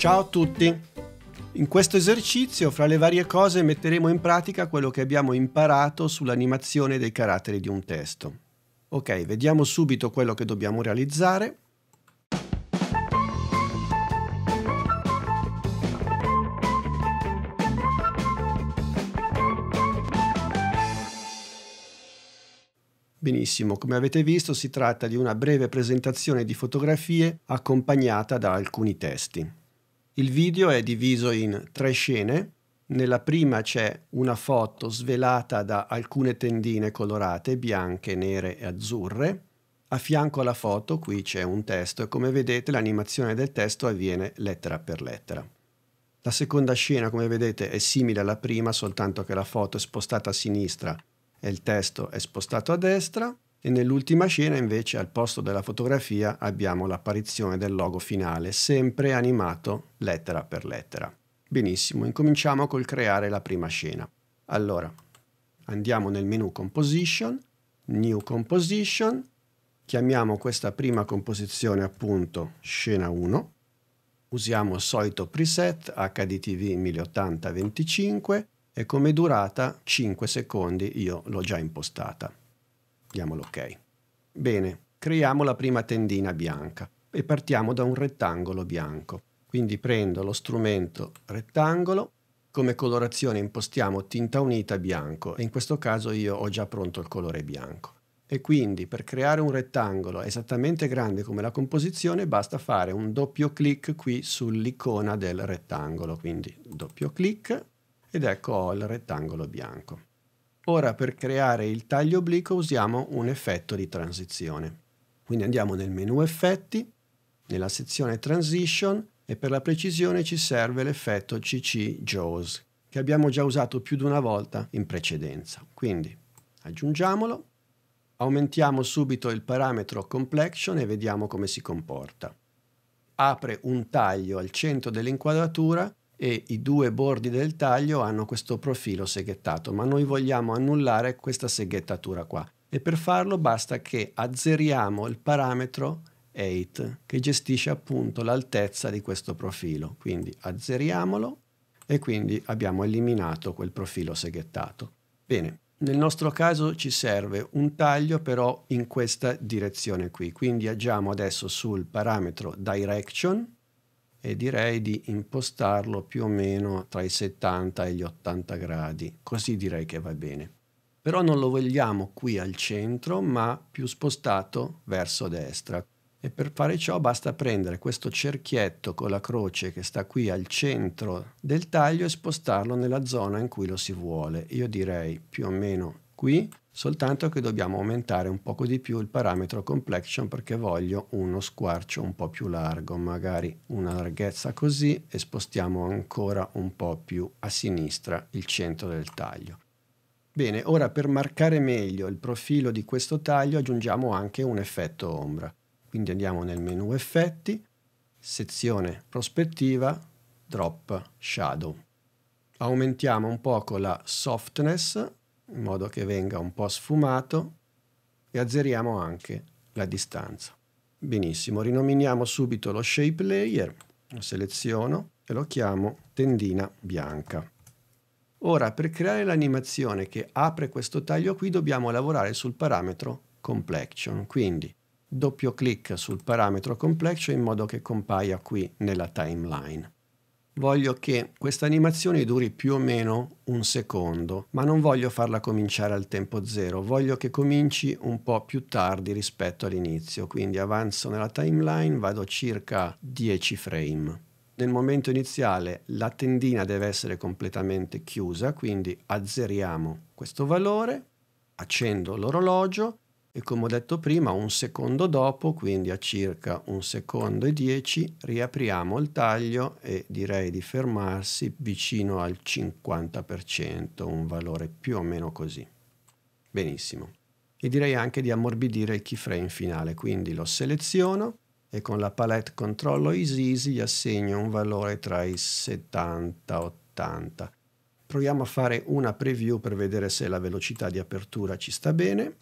Ciao a tutti! In questo esercizio, fra le varie cose, metteremo in pratica quello che abbiamo imparato sull'animazione dei caratteri di un testo. Ok, vediamo subito quello che dobbiamo realizzare. Benissimo, come avete visto si tratta di una breve presentazione di fotografie accompagnata da alcuni testi. Il video è diviso in tre scene. Nella prima c'è una foto svelata da alcune tendine colorate, bianche, nere e azzurre. A fianco alla foto qui c'è un testo e come vedete l'animazione del testo avviene lettera per lettera. La seconda scena, come vedete, è simile alla prima, soltanto che la foto è spostata a sinistra e il testo è spostato a destra e nell'ultima scena invece al posto della fotografia abbiamo l'apparizione del logo finale, sempre animato lettera per lettera. Benissimo, incominciamo col creare la prima scena. Allora, andiamo nel menu Composition, New Composition, chiamiamo questa prima composizione appunto scena 1, usiamo il solito preset HDTV 1080-25 e come durata 5 secondi io l'ho già impostata. Diamo l'ok. Bene, creiamo la prima tendina bianca e partiamo da un rettangolo bianco. Quindi prendo lo strumento rettangolo, come colorazione impostiamo tinta unita bianco e in questo caso io ho già pronto il colore bianco. E quindi per creare un rettangolo esattamente grande come la composizione basta fare un doppio clic qui sull'icona del rettangolo, quindi doppio clic ed ecco ho il rettangolo bianco. Ora per creare il taglio obliquo usiamo un effetto di transizione. Quindi andiamo nel menu effetti, nella sezione transition e per la precisione ci serve l'effetto CC Jaws che abbiamo già usato più di una volta in precedenza. Quindi aggiungiamolo, aumentiamo subito il parametro complexion e vediamo come si comporta. Apre un taglio al centro dell'inquadratura e i due bordi del taglio hanno questo profilo seghettato, ma noi vogliamo annullare questa seghettatura qua. E per farlo basta che azzeriamo il parametro 8 che gestisce appunto l'altezza di questo profilo. Quindi azzeriamolo e quindi abbiamo eliminato quel profilo seghettato. Bene, nel nostro caso ci serve un taglio però in questa direzione qui, quindi agiamo adesso sul parametro direction e direi di impostarlo più o meno tra i 70 e gli 80 gradi, così direi che va bene. Però non lo vogliamo qui al centro, ma più spostato verso destra. E per fare ciò basta prendere questo cerchietto con la croce che sta qui al centro del taglio e spostarlo nella zona in cui lo si vuole. Io direi più o meno qui soltanto che dobbiamo aumentare un poco di più il parametro complexion perché voglio uno squarcio un po' più largo, magari una larghezza così e spostiamo ancora un po' più a sinistra il centro del taglio. Bene, ora per marcare meglio il profilo di questo taglio aggiungiamo anche un effetto ombra. Quindi andiamo nel menu effetti, sezione prospettiva, drop shadow. Aumentiamo un poco la softness in modo che venga un po' sfumato e azzeriamo anche la distanza. Benissimo, rinominiamo subito lo shape layer, lo seleziono e lo chiamo tendina bianca. Ora per creare l'animazione che apre questo taglio qui dobbiamo lavorare sul parametro complexion, quindi doppio clic sul parametro complexion in modo che compaia qui nella timeline. Voglio che questa animazione duri più o meno un secondo, ma non voglio farla cominciare al tempo zero, voglio che cominci un po' più tardi rispetto all'inizio, quindi avanzo nella timeline, vado circa 10 frame. Nel momento iniziale la tendina deve essere completamente chiusa, quindi azzeriamo questo valore, accendo l'orologio e come ho detto prima un secondo dopo, quindi a circa un secondo e 10, riapriamo il taglio e direi di fermarsi vicino al 50%, un valore più o meno così. Benissimo. E direi anche di ammorbidire il keyframe finale, quindi lo seleziono e con la palette controllo Easy gli assegno un valore tra i 70 e 80. Proviamo a fare una preview per vedere se la velocità di apertura ci sta bene.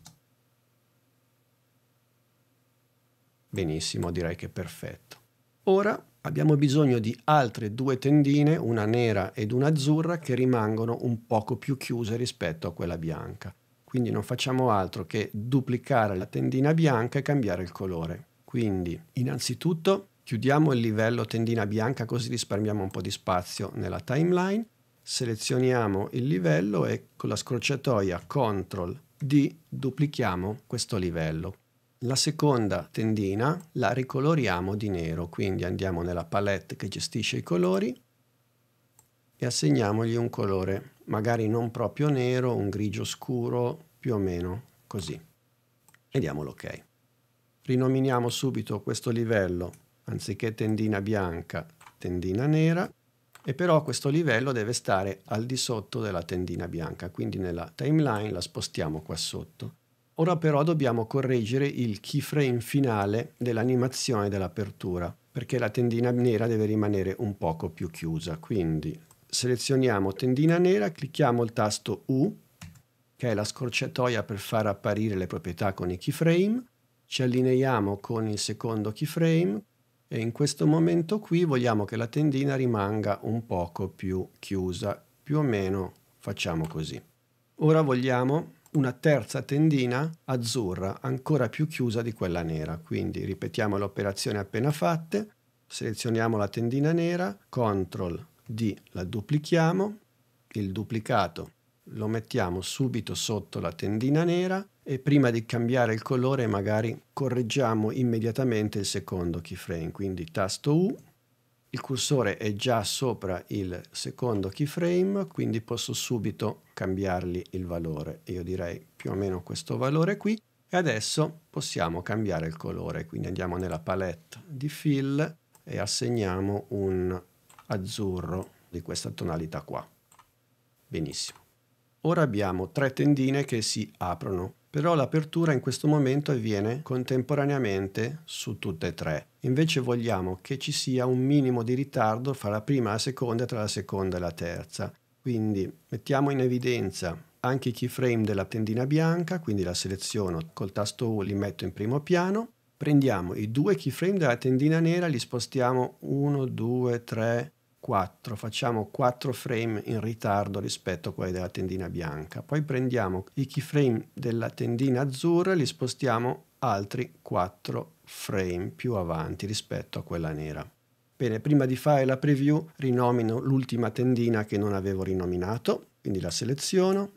Benissimo, direi che perfetto. Ora abbiamo bisogno di altre due tendine, una nera ed una azzurra, che rimangono un poco più chiuse rispetto a quella bianca. Quindi non facciamo altro che duplicare la tendina bianca e cambiare il colore. Quindi innanzitutto chiudiamo il livello tendina bianca così risparmiamo un po' di spazio nella timeline, selezioniamo il livello e con la scorciatoia CTRL D duplichiamo questo livello. La seconda tendina la ricoloriamo di nero, quindi andiamo nella palette che gestisce i colori e assegniamogli un colore, magari non proprio nero, un grigio scuro, più o meno così. E diamo l'ok. Rinominiamo subito questo livello, anziché tendina bianca, tendina nera, e però questo livello deve stare al di sotto della tendina bianca, quindi nella timeline la spostiamo qua sotto Ora però dobbiamo correggere il keyframe finale dell'animazione dell'apertura, perché la tendina nera deve rimanere un poco più chiusa. Quindi selezioniamo tendina nera, clicchiamo il tasto U, che è la scorciatoia per far apparire le proprietà con i keyframe, ci allineiamo con il secondo keyframe e in questo momento qui vogliamo che la tendina rimanga un poco più chiusa, più o meno facciamo così. Ora vogliamo una terza tendina azzurra ancora più chiusa di quella nera. Quindi ripetiamo l'operazione appena fatta, selezioniamo la tendina nera, CTRL D la duplichiamo, il duplicato lo mettiamo subito sotto la tendina nera e prima di cambiare il colore magari correggiamo immediatamente il secondo keyframe, quindi tasto U il cursore è già sopra il secondo keyframe, quindi posso subito cambiargli il valore. Io direi più o meno questo valore qui. E adesso possiamo cambiare il colore, quindi andiamo nella palette di fill e assegniamo un azzurro di questa tonalità qua. Benissimo. Ora abbiamo tre tendine che si aprono però l'apertura in questo momento avviene contemporaneamente su tutte e tre. Invece vogliamo che ci sia un minimo di ritardo fra la prima e la seconda e tra la seconda e la terza. Quindi mettiamo in evidenza anche i keyframe della tendina bianca, quindi la seleziono col tasto U, li metto in primo piano. Prendiamo i due keyframe della tendina nera, li spostiamo 1, 2, 3, 4, facciamo 4 frame in ritardo rispetto a quelli della tendina bianca, poi prendiamo i keyframe della tendina azzurra e li spostiamo altri 4 frame più avanti rispetto a quella nera. Bene, prima di fare la preview rinomino l'ultima tendina che non avevo rinominato, quindi la seleziono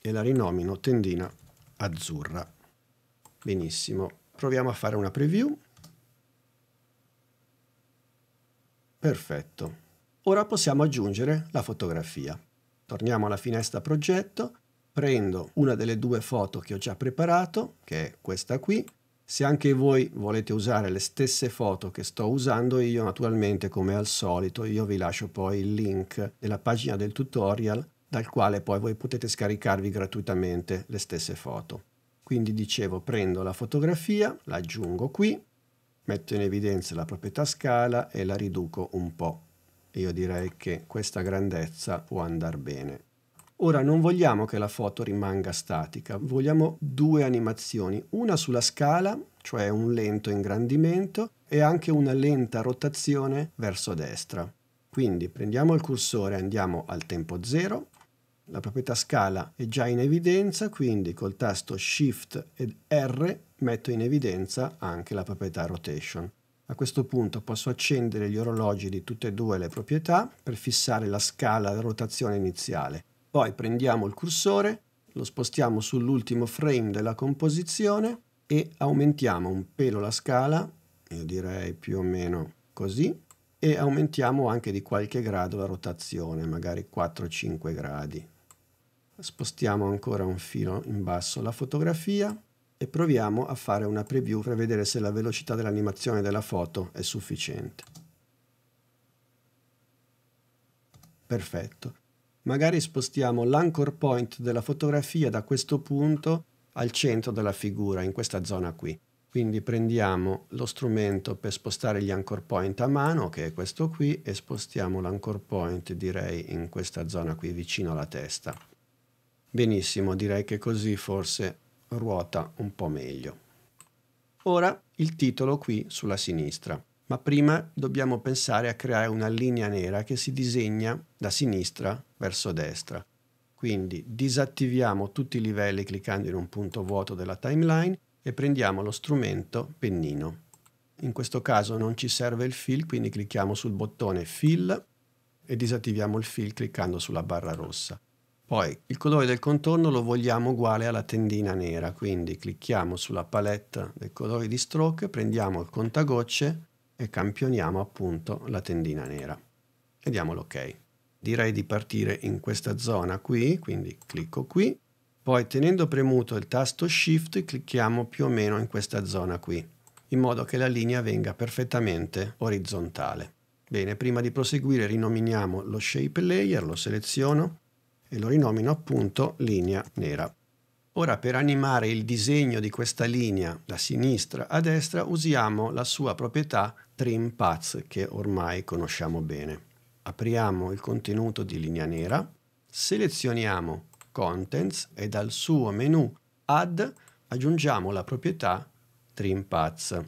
e la rinomino tendina azzurra. Benissimo, proviamo a fare una preview. Perfetto. Ora possiamo aggiungere la fotografia. Torniamo alla finestra progetto, prendo una delle due foto che ho già preparato, che è questa qui. Se anche voi volete usare le stesse foto che sto usando io, naturalmente come al solito, io vi lascio poi il link della pagina del tutorial dal quale poi voi potete scaricarvi gratuitamente le stesse foto. Quindi dicevo, prendo la fotografia, la aggiungo qui, metto in evidenza la proprietà scala e la riduco un po' io direi che questa grandezza può andare bene. Ora non vogliamo che la foto rimanga statica, vogliamo due animazioni, una sulla scala, cioè un lento ingrandimento, e anche una lenta rotazione verso destra. Quindi prendiamo il cursore, e andiamo al tempo 0, la proprietà scala è già in evidenza, quindi col tasto Shift ed R metto in evidenza anche la proprietà Rotation. A questo punto posso accendere gli orologi di tutte e due le proprietà per fissare la scala di rotazione iniziale. Poi prendiamo il cursore, lo spostiamo sull'ultimo frame della composizione e aumentiamo un pelo la scala, io direi più o meno così, e aumentiamo anche di qualche grado la rotazione, magari 4-5 gradi. Spostiamo ancora un filo in basso la fotografia e proviamo a fare una preview per vedere se la velocità dell'animazione della foto è sufficiente. Perfetto. Magari spostiamo l'anchor point della fotografia da questo punto al centro della figura, in questa zona qui. Quindi prendiamo lo strumento per spostare gli anchor point a mano, che è questo qui, e spostiamo l'anchor point, direi, in questa zona qui vicino alla testa. Benissimo, direi che così forse ruota un po' meglio. Ora il titolo qui sulla sinistra, ma prima dobbiamo pensare a creare una linea nera che si disegna da sinistra verso destra. Quindi disattiviamo tutti i livelli cliccando in un punto vuoto della timeline e prendiamo lo strumento pennino. In questo caso non ci serve il fill, quindi clicchiamo sul bottone fill e disattiviamo il fill cliccando sulla barra rossa. Poi il colore del contorno lo vogliamo uguale alla tendina nera, quindi clicchiamo sulla palette del colore di stroke, prendiamo il contagocce e campioniamo appunto la tendina nera e diamo l'ok. Direi di partire in questa zona qui, quindi clicco qui, poi tenendo premuto il tasto Shift clicchiamo più o meno in questa zona qui, in modo che la linea venga perfettamente orizzontale. Bene, prima di proseguire rinominiamo lo Shape Layer, lo seleziono, e lo rinomino appunto linea nera. Ora per animare il disegno di questa linea da sinistra a destra usiamo la sua proprietà trim path che ormai conosciamo bene. Apriamo il contenuto di linea nera, selezioniamo contents e dal suo menu add aggiungiamo la proprietà trim path.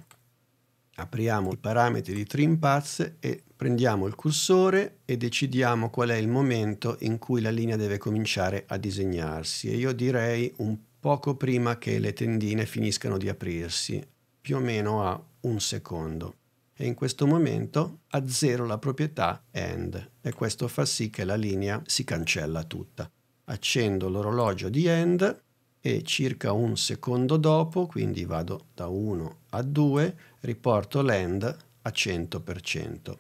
Apriamo i parametri di trim path e Prendiamo il cursore e decidiamo qual è il momento in cui la linea deve cominciare a disegnarsi e io direi un poco prima che le tendine finiscano di aprirsi, più o meno a un secondo. E in questo momento azzero la proprietà end e questo fa sì che la linea si cancella tutta. Accendo l'orologio di end e circa un secondo dopo, quindi vado da 1 a 2, riporto l'end a 100%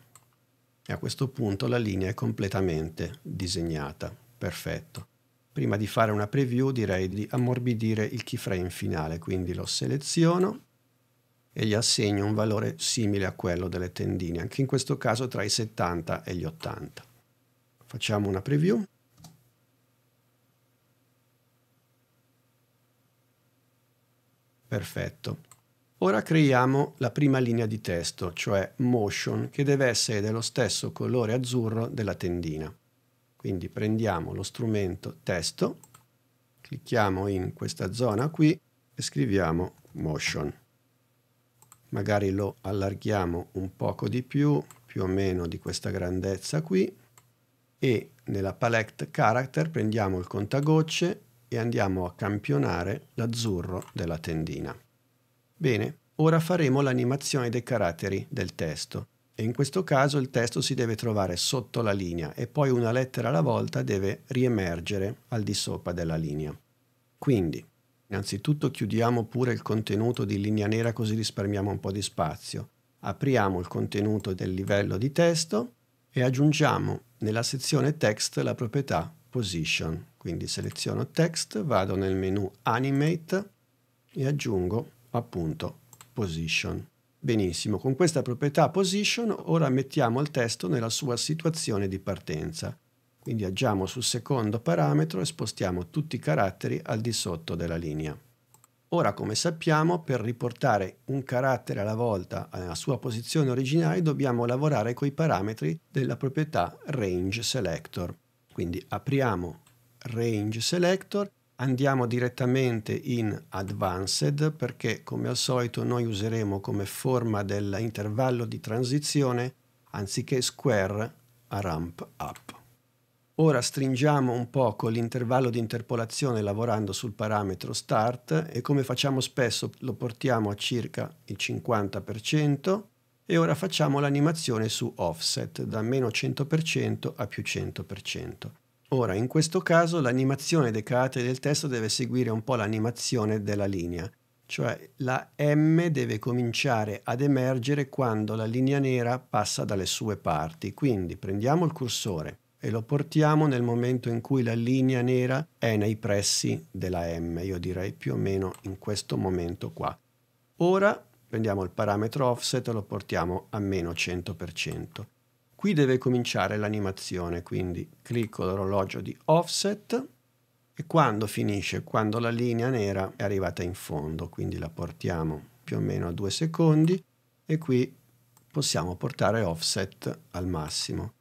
e a questo punto la linea è completamente disegnata, perfetto. Prima di fare una preview direi di ammorbidire il keyframe finale, quindi lo seleziono e gli assegno un valore simile a quello delle tendine, anche in questo caso tra i 70 e gli 80. Facciamo una preview. Perfetto. Ora creiamo la prima linea di testo, cioè motion, che deve essere dello stesso colore azzurro della tendina. Quindi prendiamo lo strumento testo, clicchiamo in questa zona qui e scriviamo motion. Magari lo allarghiamo un poco di più, più o meno di questa grandezza qui, e nella palette character prendiamo il contagocce e andiamo a campionare l'azzurro della tendina. Bene, ora faremo l'animazione dei caratteri del testo. E in questo caso il testo si deve trovare sotto la linea e poi una lettera alla volta deve riemergere al di sopra della linea. Quindi, innanzitutto chiudiamo pure il contenuto di linea nera così risparmiamo un po' di spazio. Apriamo il contenuto del livello di testo e aggiungiamo nella sezione text la proprietà position. Quindi seleziono text, vado nel menu animate e aggiungo appunto position. Benissimo, con questa proprietà position ora mettiamo il testo nella sua situazione di partenza. Quindi agiamo sul secondo parametro e spostiamo tutti i caratteri al di sotto della linea. Ora, come sappiamo, per riportare un carattere alla volta alla eh, sua posizione originale dobbiamo lavorare con i parametri della proprietà range selector. Quindi apriamo range selector andiamo direttamente in Advanced perché come al solito noi useremo come forma dell'intervallo di transizione anziché square a ramp up. Ora stringiamo un poco l'intervallo di interpolazione lavorando sul parametro start e come facciamo spesso lo portiamo a circa il 50% e ora facciamo l'animazione su offset da meno 100% a più 100%. Ora, in questo caso l'animazione dei caratteri del testo deve seguire un po' l'animazione della linea, cioè la M deve cominciare ad emergere quando la linea nera passa dalle sue parti. Quindi prendiamo il cursore e lo portiamo nel momento in cui la linea nera è nei pressi della M, io direi più o meno in questo momento qua. Ora prendiamo il parametro offset e lo portiamo a meno 100%. Qui deve cominciare l'animazione, quindi clicco l'orologio di offset e quando finisce, quando la linea nera è arrivata in fondo, quindi la portiamo più o meno a due secondi e qui possiamo portare offset al massimo.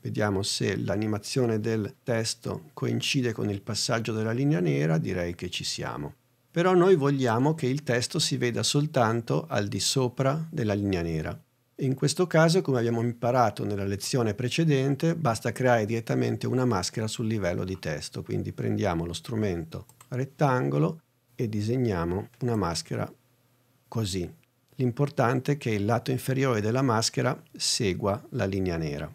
Vediamo se l'animazione del testo coincide con il passaggio della linea nera, direi che ci siamo. Però noi vogliamo che il testo si veda soltanto al di sopra della linea nera. In questo caso, come abbiamo imparato nella lezione precedente, basta creare direttamente una maschera sul livello di testo, quindi prendiamo lo strumento rettangolo e disegniamo una maschera così. L'importante è che il lato inferiore della maschera segua la linea nera.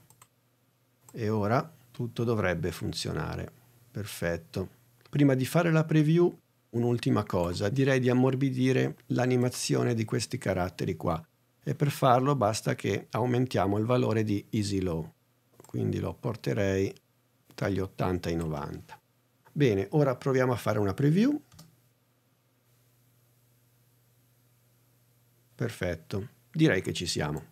E ora tutto dovrebbe funzionare. Perfetto. Prima di fare la preview, un'ultima cosa. Direi di ammorbidire l'animazione di questi caratteri qua e per farlo basta che aumentiamo il valore di Easy Low, quindi lo porterei tra gli 80 e i 90. Bene, ora proviamo a fare una preview. Perfetto, direi che ci siamo.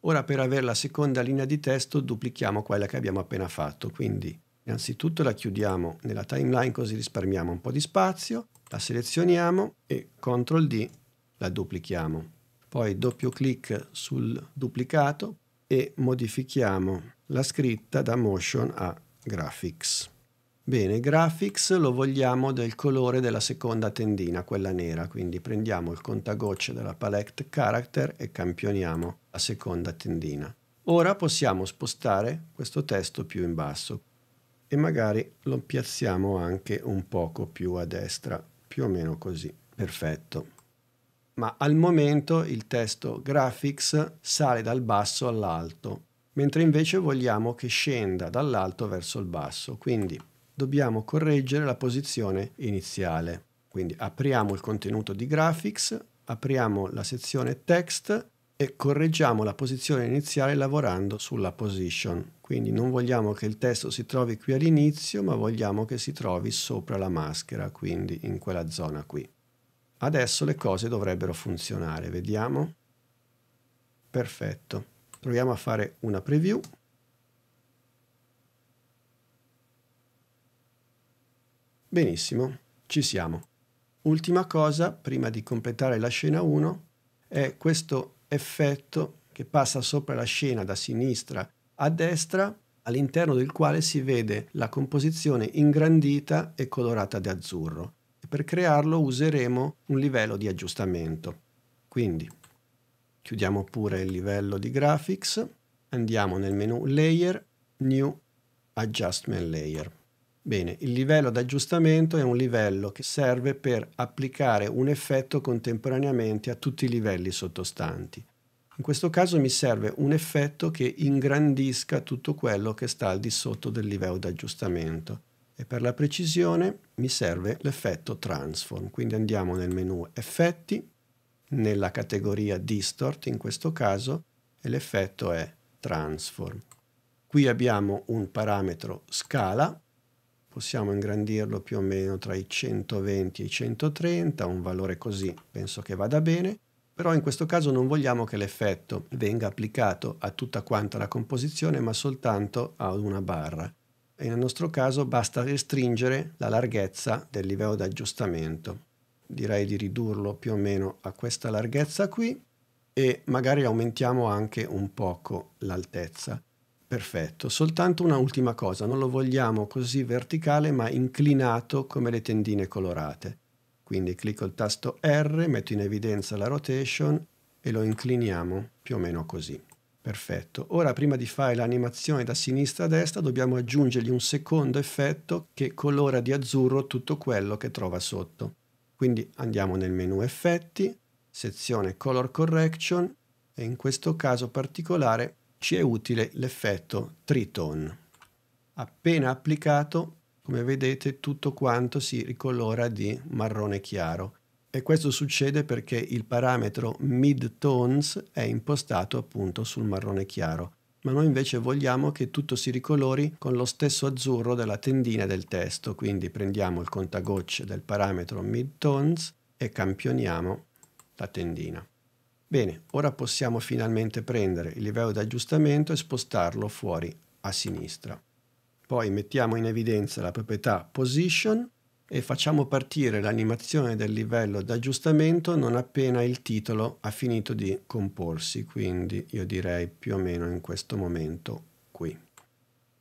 Ora per avere la seconda linea di testo duplichiamo quella che abbiamo appena fatto, quindi innanzitutto la chiudiamo nella timeline così risparmiamo un po' di spazio, la selezioniamo e CTRL D la duplichiamo. Poi doppio clic sul duplicato e modifichiamo la scritta da motion a graphics. Bene, graphics lo vogliamo del colore della seconda tendina, quella nera, quindi prendiamo il contagocce della palette character e campioniamo la seconda tendina. Ora possiamo spostare questo testo più in basso e magari lo piazziamo anche un poco più a destra, più o meno così. Perfetto ma al momento il testo graphics sale dal basso all'alto, mentre invece vogliamo che scenda dall'alto verso il basso, quindi dobbiamo correggere la posizione iniziale. Quindi apriamo il contenuto di graphics, apriamo la sezione text e correggiamo la posizione iniziale lavorando sulla position. Quindi non vogliamo che il testo si trovi qui all'inizio, ma vogliamo che si trovi sopra la maschera, quindi in quella zona qui. Adesso le cose dovrebbero funzionare, vediamo. Perfetto. Proviamo a fare una preview. Benissimo, ci siamo. Ultima cosa, prima di completare la scena 1, è questo effetto che passa sopra la scena da sinistra a destra, all'interno del quale si vede la composizione ingrandita e colorata di azzurro. Per crearlo useremo un livello di aggiustamento. Quindi chiudiamo pure il livello di graphics, andiamo nel menu layer, new adjustment layer. Bene, il livello d'aggiustamento è un livello che serve per applicare un effetto contemporaneamente a tutti i livelli sottostanti. In questo caso mi serve un effetto che ingrandisca tutto quello che sta al di sotto del livello d'aggiustamento e per la precisione mi serve l'effetto transform. Quindi andiamo nel menu effetti, nella categoria distort in questo caso, e l'effetto è transform. Qui abbiamo un parametro scala, possiamo ingrandirlo più o meno tra i 120 e i 130, un valore così penso che vada bene, però in questo caso non vogliamo che l'effetto venga applicato a tutta quanta la composizione ma soltanto a una barra e nel nostro caso basta restringere la larghezza del livello d'aggiustamento. Direi di ridurlo più o meno a questa larghezza qui e magari aumentiamo anche un poco l'altezza. Perfetto, soltanto una ultima cosa, non lo vogliamo così verticale ma inclinato come le tendine colorate. Quindi clicco il tasto R, metto in evidenza la rotation e lo incliniamo più o meno così. Perfetto. Ora prima di fare l'animazione da sinistra a destra dobbiamo aggiungergli un secondo effetto che colora di azzurro tutto quello che trova sotto. Quindi andiamo nel menu effetti, sezione color correction e in questo caso particolare ci è utile l'effetto tritone. Appena applicato, come vedete, tutto quanto si ricolora di marrone chiaro e questo succede perché il parametro mid-tones è impostato appunto sul marrone chiaro, ma noi invece vogliamo che tutto si ricolori con lo stesso azzurro della tendina del testo, quindi prendiamo il contagocce del parametro mid-tones e campioniamo la tendina. Bene, ora possiamo finalmente prendere il livello di aggiustamento e spostarlo fuori a sinistra. Poi mettiamo in evidenza la proprietà position e facciamo partire l'animazione del livello d'aggiustamento non appena il titolo ha finito di comporsi, quindi io direi più o meno in questo momento qui.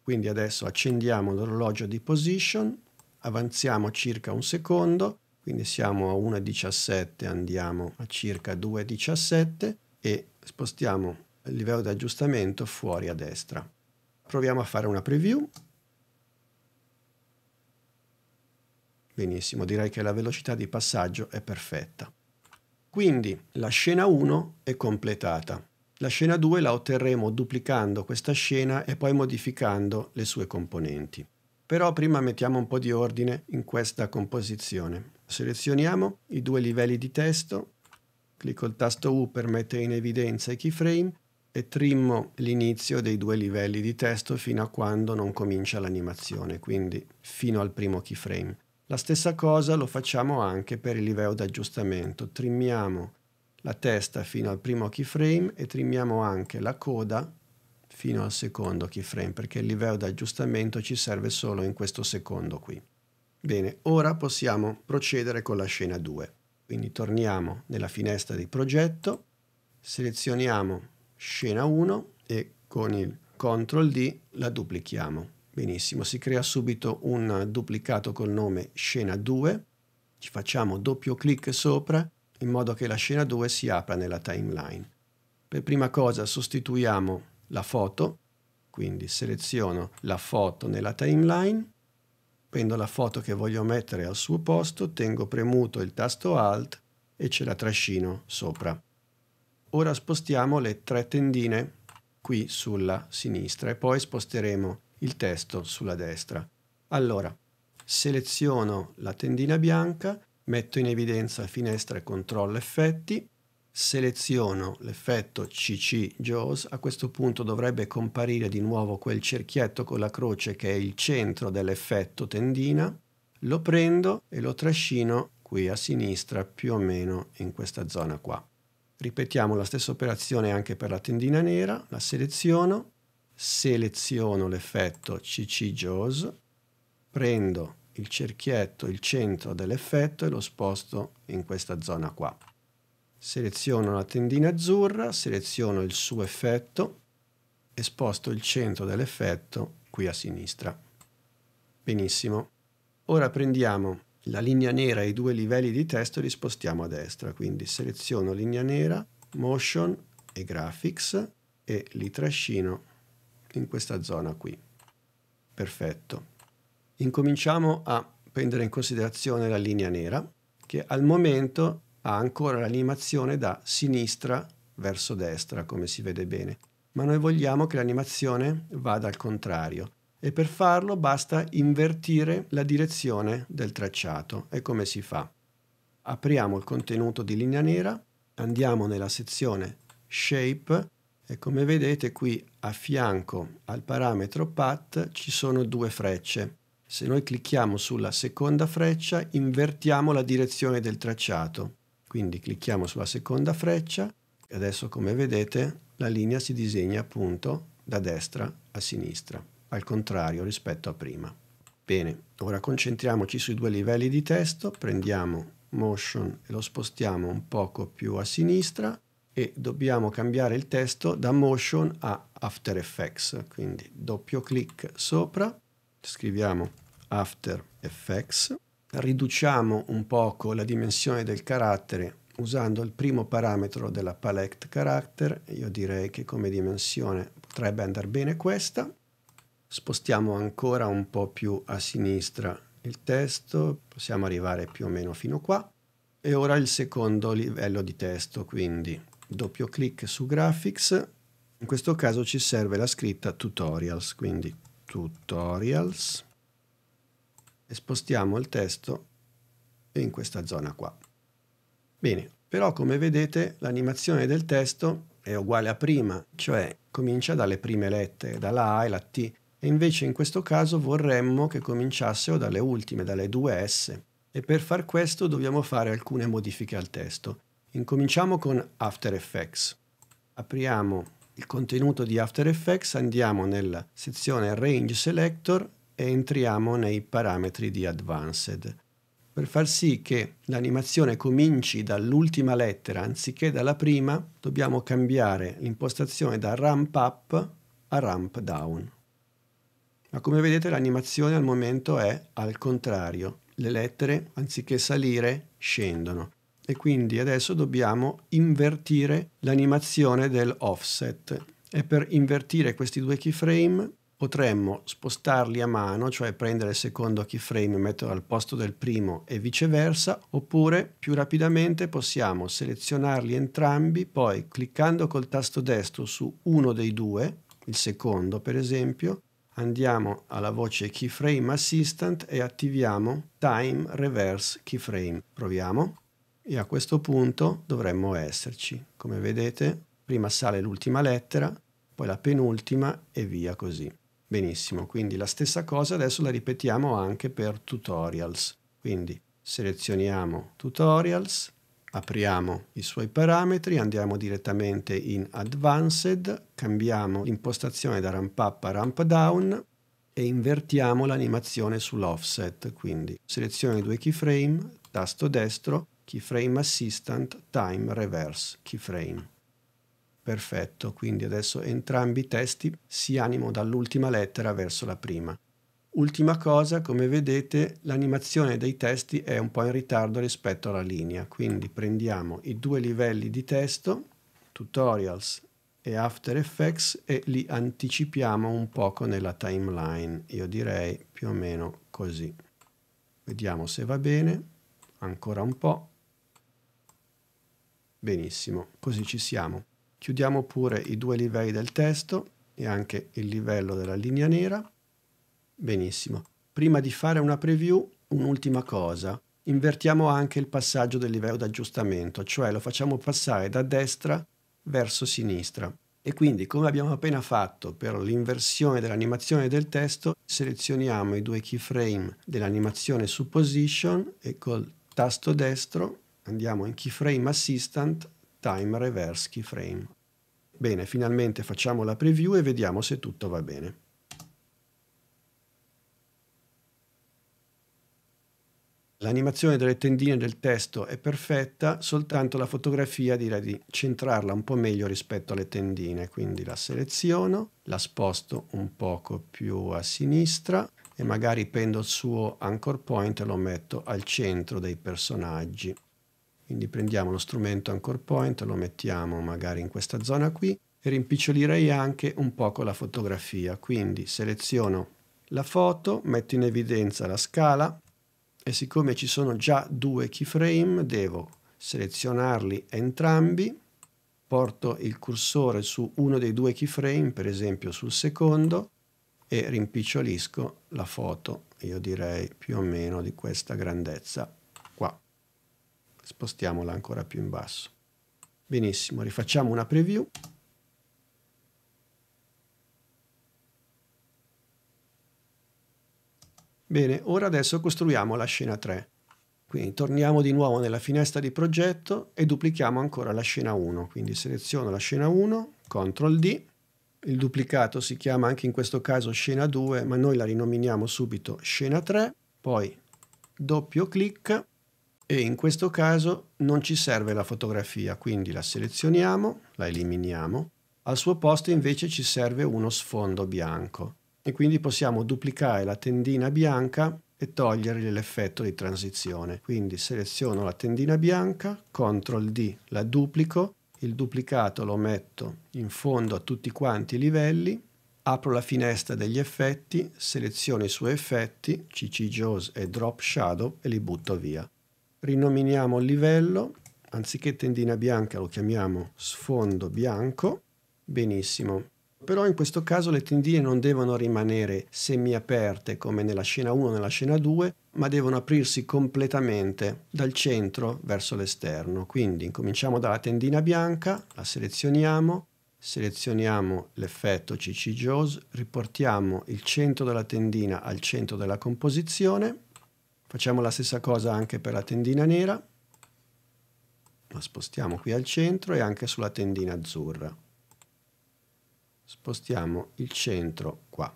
Quindi adesso accendiamo l'orologio di position, avanziamo circa un secondo, quindi siamo a 1.17, andiamo a circa 2.17 e spostiamo il livello d'aggiustamento fuori a destra. Proviamo a fare una preview. Benissimo, direi che la velocità di passaggio è perfetta. Quindi la scena 1 è completata. La scena 2 la otterremo duplicando questa scena e poi modificando le sue componenti. Però prima mettiamo un po' di ordine in questa composizione. Selezioniamo i due livelli di testo, clicco il tasto U per mettere in evidenza i keyframe e trimmo l'inizio dei due livelli di testo fino a quando non comincia l'animazione, quindi fino al primo keyframe. La stessa cosa lo facciamo anche per il livello d'aggiustamento. Trimmiamo la testa fino al primo keyframe e trimmiamo anche la coda fino al secondo keyframe perché il livello d'aggiustamento ci serve solo in questo secondo qui. Bene, ora possiamo procedere con la scena 2. Quindi torniamo nella finestra di progetto, selezioniamo scena 1 e con il CTRL D la duplichiamo. Benissimo, si crea subito un duplicato col nome scena 2, ci facciamo doppio clic sopra in modo che la scena 2 si apra nella timeline. Per prima cosa sostituiamo la foto, quindi seleziono la foto nella timeline, prendo la foto che voglio mettere al suo posto, tengo premuto il tasto Alt e ce la trascino sopra. Ora spostiamo le tre tendine qui sulla sinistra e poi sposteremo il testo sulla destra. Allora, seleziono la tendina bianca, metto in evidenza finestra e controllo effetti, seleziono l'effetto CC JAWS, a questo punto dovrebbe comparire di nuovo quel cerchietto con la croce che è il centro dell'effetto tendina, lo prendo e lo trascino qui a sinistra più o meno in questa zona qua. Ripetiamo la stessa operazione anche per la tendina nera, la seleziono, seleziono l'effetto CC JAWS, prendo il cerchietto, il centro dell'effetto e lo sposto in questa zona qua. Seleziono la tendina azzurra, seleziono il suo effetto e sposto il centro dell'effetto qui a sinistra. Benissimo. Ora prendiamo la linea nera e i due livelli di testo e li spostiamo a destra, quindi seleziono linea nera, motion e graphics e li trascino in questa zona qui. Perfetto. Incominciamo a prendere in considerazione la linea nera che al momento ha ancora l'animazione da sinistra verso destra, come si vede bene. Ma noi vogliamo che l'animazione vada al contrario e per farlo basta invertire la direzione del tracciato. E come si fa? Apriamo il contenuto di linea nera, andiamo nella sezione Shape e come vedete qui a fianco al parametro path ci sono due frecce. Se noi clicchiamo sulla seconda freccia invertiamo la direzione del tracciato. Quindi clicchiamo sulla seconda freccia e adesso come vedete la linea si disegna appunto da destra a sinistra, al contrario rispetto a prima. Bene, ora concentriamoci sui due livelli di testo, prendiamo motion e lo spostiamo un poco più a sinistra e dobbiamo cambiare il testo da Motion a After Effects, quindi doppio clic sopra, scriviamo After Effects, riduciamo un poco la dimensione del carattere usando il primo parametro della palette character, io direi che come dimensione potrebbe andare bene questa, spostiamo ancora un po' più a sinistra il testo, possiamo arrivare più o meno fino qua, e ora il secondo livello di testo, quindi doppio clic su graphics in questo caso ci serve la scritta tutorials quindi tutorials e spostiamo il testo in questa zona qua bene però come vedete l'animazione del testo è uguale a prima cioè comincia dalle prime lettere dalla A e la T e invece in questo caso vorremmo che cominciassero dalle ultime dalle due S e per far questo dobbiamo fare alcune modifiche al testo Incominciamo con After Effects. Apriamo il contenuto di After Effects, andiamo nella sezione Range Selector e entriamo nei parametri di Advanced. Per far sì che l'animazione cominci dall'ultima lettera anziché dalla prima, dobbiamo cambiare l'impostazione da ramp up a ramp down. Ma come vedete l'animazione al momento è al contrario. Le lettere, anziché salire, scendono e quindi adesso dobbiamo invertire l'animazione dell'offset e per invertire questi due keyframe potremmo spostarli a mano, cioè prendere il secondo keyframe e metterlo al posto del primo e viceversa, oppure più rapidamente possiamo selezionarli entrambi, poi cliccando col tasto destro su uno dei due, il secondo per esempio, andiamo alla voce keyframe assistant e attiviamo time reverse keyframe. Proviamo e a questo punto dovremmo esserci. Come vedete, prima sale l'ultima lettera, poi la penultima e via così. Benissimo, quindi la stessa cosa adesso la ripetiamo anche per tutorials. Quindi selezioniamo tutorials, apriamo i suoi parametri, andiamo direttamente in Advanced, cambiamo impostazione da ramp up a ramp down e invertiamo l'animazione sull'offset, quindi selezione due keyframe, tasto destro, keyframe assistant time reverse keyframe. Perfetto, quindi adesso entrambi i testi si animano dall'ultima lettera verso la prima. Ultima cosa, come vedete, l'animazione dei testi è un po' in ritardo rispetto alla linea, quindi prendiamo i due livelli di testo, tutorials e After Effects, e li anticipiamo un poco nella timeline, io direi più o meno così. Vediamo se va bene, ancora un po'. Benissimo, così ci siamo. Chiudiamo pure i due livelli del testo e anche il livello della linea nera. Benissimo. Prima di fare una preview, un'ultima cosa. Invertiamo anche il passaggio del livello d'aggiustamento, cioè lo facciamo passare da destra verso sinistra. E quindi, come abbiamo appena fatto per l'inversione dell'animazione del testo, selezioniamo i due keyframe dell'animazione su position e col tasto destro Andiamo in keyframe assistant, time reverse keyframe. Bene, finalmente facciamo la preview e vediamo se tutto va bene. L'animazione delle tendine del testo è perfetta, soltanto la fotografia direi di centrarla un po' meglio rispetto alle tendine, quindi la seleziono, la sposto un poco più a sinistra e magari prendo il suo anchor point e lo metto al centro dei personaggi. Quindi prendiamo lo strumento Anchor Point, lo mettiamo magari in questa zona qui e rimpicciolirei anche un poco la fotografia. Quindi seleziono la foto, metto in evidenza la scala e siccome ci sono già due keyframe devo selezionarli entrambi, porto il cursore su uno dei due keyframe, per esempio sul secondo, e rimpicciolisco la foto, io direi più o meno di questa grandezza qua spostiamola ancora più in basso. Benissimo, rifacciamo una preview. Bene, ora adesso costruiamo la scena 3. Quindi torniamo di nuovo nella finestra di progetto e duplichiamo ancora la scena 1. Quindi seleziono la scena 1, CTRL D, il duplicato si chiama anche in questo caso scena 2, ma noi la rinominiamo subito scena 3, poi doppio clic e in questo caso non ci serve la fotografia, quindi la selezioniamo, la eliminiamo, al suo posto invece ci serve uno sfondo bianco e quindi possiamo duplicare la tendina bianca e togliergli l'effetto di transizione. Quindi seleziono la tendina bianca, CTRL D, la duplico, il duplicato lo metto in fondo a tutti quanti i livelli, apro la finestra degli effetti, seleziono i suoi effetti, CC Jaws e Drop Shadow e li butto via rinominiamo il livello, anziché tendina bianca lo chiamiamo sfondo bianco, benissimo. Però in questo caso le tendine non devono rimanere semiaperte come nella scena 1 e nella scena 2, ma devono aprirsi completamente dal centro verso l'esterno. Quindi incominciamo dalla tendina bianca, la selezioniamo, selezioniamo l'effetto CC Jaws, riportiamo il centro della tendina al centro della composizione Facciamo la stessa cosa anche per la tendina nera, la spostiamo qui al centro e anche sulla tendina azzurra. Spostiamo il centro qua.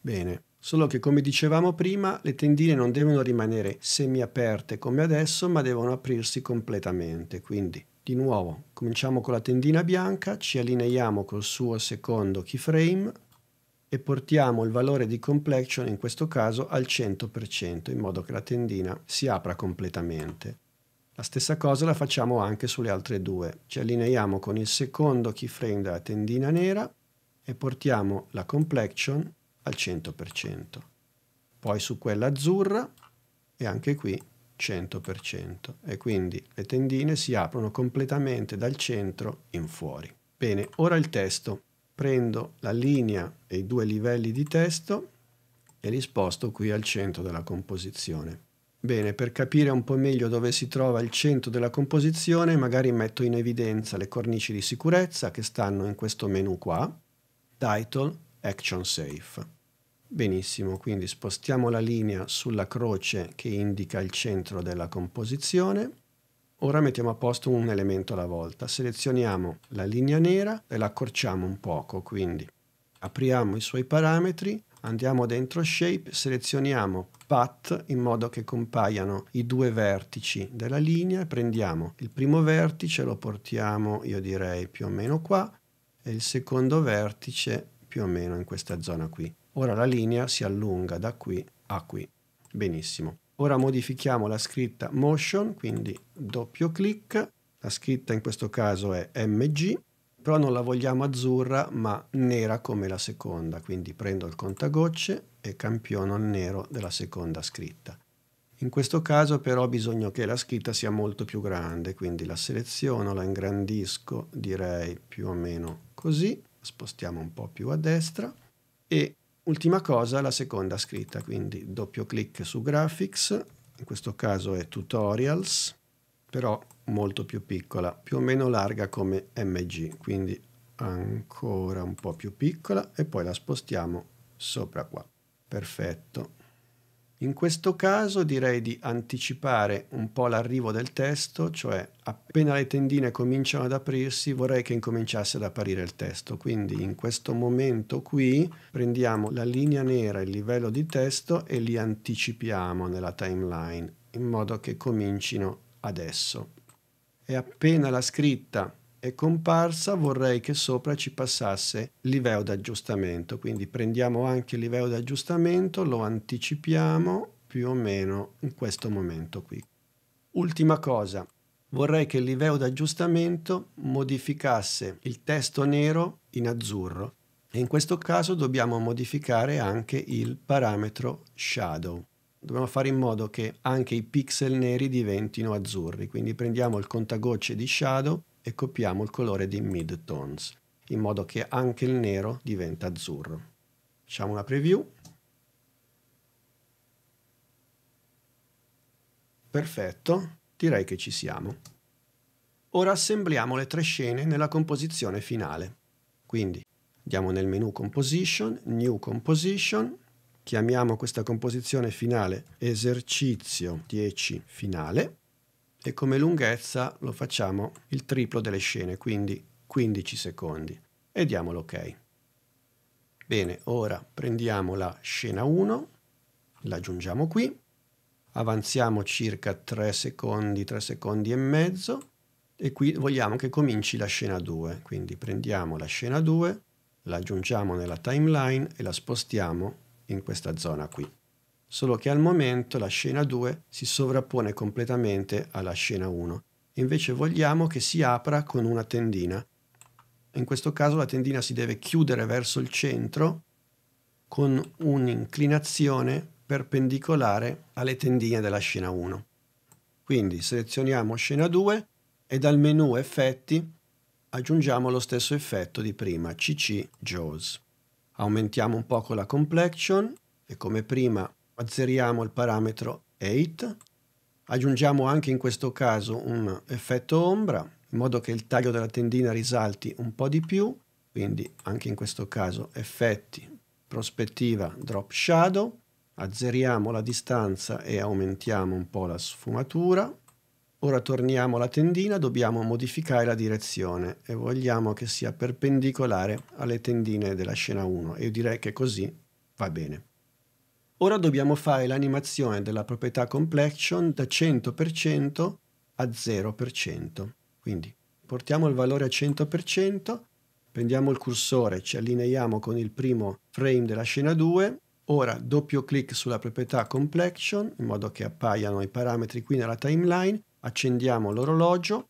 Bene, solo che come dicevamo prima le tendine non devono rimanere semiaperte come adesso ma devono aprirsi completamente, quindi di nuovo cominciamo con la tendina bianca, ci allineiamo col suo secondo keyframe, e portiamo il valore di complexion in questo caso al 100% in modo che la tendina si apra completamente. La stessa cosa la facciamo anche sulle altre due, ci allineiamo con il secondo keyframe della tendina nera e portiamo la complexion al 100%. Poi su quella azzurra e anche qui 100% e quindi le tendine si aprono completamente dal centro in fuori. Bene, ora il testo prendo la linea e i due livelli di testo e li sposto qui al centro della composizione. Bene, per capire un po' meglio dove si trova il centro della composizione, magari metto in evidenza le cornici di sicurezza che stanno in questo menu qua, Title, Action Safe. Benissimo, quindi spostiamo la linea sulla croce che indica il centro della composizione Ora mettiamo a posto un elemento alla volta. Selezioniamo la linea nera e la accorciamo un poco, quindi apriamo i suoi parametri, andiamo dentro Shape, selezioniamo Path in modo che compaiano i due vertici della linea, prendiamo il primo vertice, lo portiamo io direi più o meno qua e il secondo vertice più o meno in questa zona qui. Ora la linea si allunga da qui a qui. Benissimo. Ora modifichiamo la scritta motion, quindi doppio clic, la scritta in questo caso è mg, però non la vogliamo azzurra ma nera come la seconda, quindi prendo il contagocce e campiono il nero della seconda scritta. In questo caso però bisogna che la scritta sia molto più grande, quindi la seleziono, la ingrandisco, direi più o meno così, spostiamo un po' più a destra e Ultima cosa, la seconda scritta, quindi doppio clic su Graphics, in questo caso è Tutorials, però molto più piccola, più o meno larga come MG, quindi ancora un po' più piccola e poi la spostiamo sopra qua. Perfetto. In questo caso direi di anticipare un po' l'arrivo del testo, cioè appena le tendine cominciano ad aprirsi vorrei che incominciasse ad apparire il testo, quindi in questo momento qui prendiamo la linea nera, il livello di testo e li anticipiamo nella timeline in modo che comincino adesso. E appena la scritta è comparsa vorrei che sopra ci passasse livello d'aggiustamento quindi prendiamo anche il livello d'aggiustamento lo anticipiamo più o meno in questo momento qui ultima cosa vorrei che il livello d'aggiustamento modificasse il testo nero in azzurro e in questo caso dobbiamo modificare anche il parametro shadow dobbiamo fare in modo che anche i pixel neri diventino azzurri quindi prendiamo il contagocce di shadow e copiamo il colore di mid-tones, in modo che anche il nero diventa azzurro. Facciamo una preview. Perfetto, direi che ci siamo. Ora assembliamo le tre scene nella composizione finale. Quindi andiamo nel menu Composition, New Composition, chiamiamo questa composizione finale esercizio 10 finale e come lunghezza lo facciamo il triplo delle scene, quindi 15 secondi e diamo l'ok. Bene, ora prendiamo la scena 1, l'aggiungiamo qui, avanziamo circa 3 secondi, 3 secondi e mezzo e qui vogliamo che cominci la scena 2, quindi prendiamo la scena 2, l'aggiungiamo nella timeline e la spostiamo in questa zona qui solo che al momento la scena 2 si sovrappone completamente alla scena 1. Invece vogliamo che si apra con una tendina. In questo caso la tendina si deve chiudere verso il centro con un'inclinazione perpendicolare alle tendine della scena 1. Quindi selezioniamo scena 2 e dal menu effetti aggiungiamo lo stesso effetto di prima, CC Jaws. Aumentiamo un poco la complexion e come prima azzeriamo il parametro 8, aggiungiamo anche in questo caso un effetto ombra, in modo che il taglio della tendina risalti un po' di più, quindi anche in questo caso effetti, prospettiva, drop shadow, azzeriamo la distanza e aumentiamo un po' la sfumatura, Ora torniamo alla tendina, dobbiamo modificare la direzione e vogliamo che sia perpendicolare alle tendine della scena 1 e io direi che così va bene. Ora dobbiamo fare l'animazione della proprietà complexion da 100% a 0%. Quindi portiamo il valore a 100%, prendiamo il cursore, ci allineiamo con il primo frame della scena 2, ora doppio clic sulla proprietà complexion in modo che appaiano i parametri qui nella timeline, accendiamo l'orologio,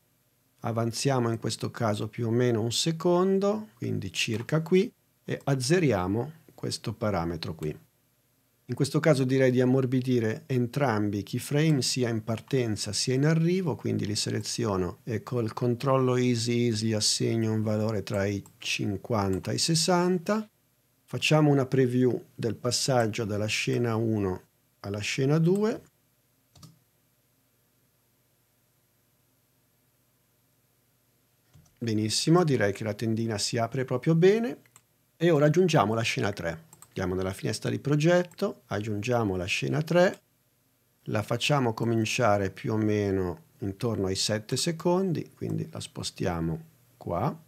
avanziamo in questo caso più o meno un secondo, quindi circa qui, e azzeriamo questo parametro qui. In questo caso direi di ammorbidire entrambi i keyframe sia in partenza sia in arrivo, quindi li seleziono e col controllo easy easy assegno un valore tra i 50 e i 60. Facciamo una preview del passaggio dalla scena 1 alla scena 2. Benissimo, direi che la tendina si apre proprio bene e ora aggiungiamo la scena 3. Andiamo nella finestra di progetto, aggiungiamo la scena 3, la facciamo cominciare più o meno intorno ai 7 secondi, quindi la spostiamo qua.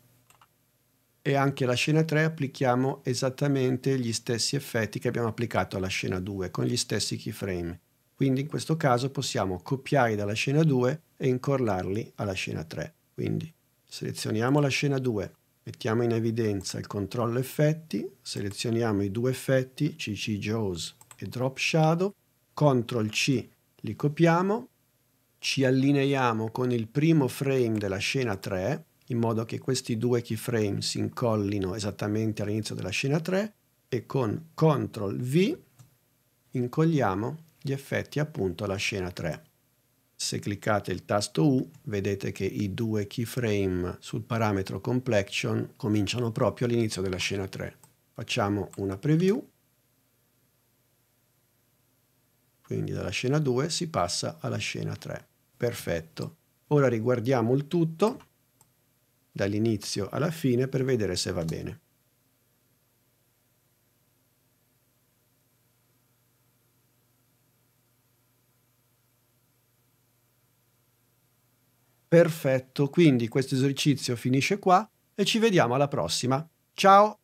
E anche alla scena 3 applichiamo esattamente gli stessi effetti che abbiamo applicato alla scena 2 con gli stessi keyframe. Quindi in questo caso possiamo copiare dalla scena 2 e incollarli alla scena 3. Quindi selezioniamo la scena 2, Mettiamo in evidenza il controllo effetti, selezioniamo i due effetti CC Jaws e Drop Shadow, CTRL C li copiamo, ci allineiamo con il primo frame della scena 3 in modo che questi due keyframe si incollino esattamente all'inizio della scena 3 e con CTRL V incolliamo gli effetti appunto alla scena 3. Se cliccate il tasto U vedete che i due keyframe sul parametro complexion cominciano proprio all'inizio della scena 3. Facciamo una preview. Quindi dalla scena 2 si passa alla scena 3. Perfetto. Ora riguardiamo il tutto dall'inizio alla fine per vedere se va bene. Perfetto, quindi questo esercizio finisce qua e ci vediamo alla prossima. Ciao!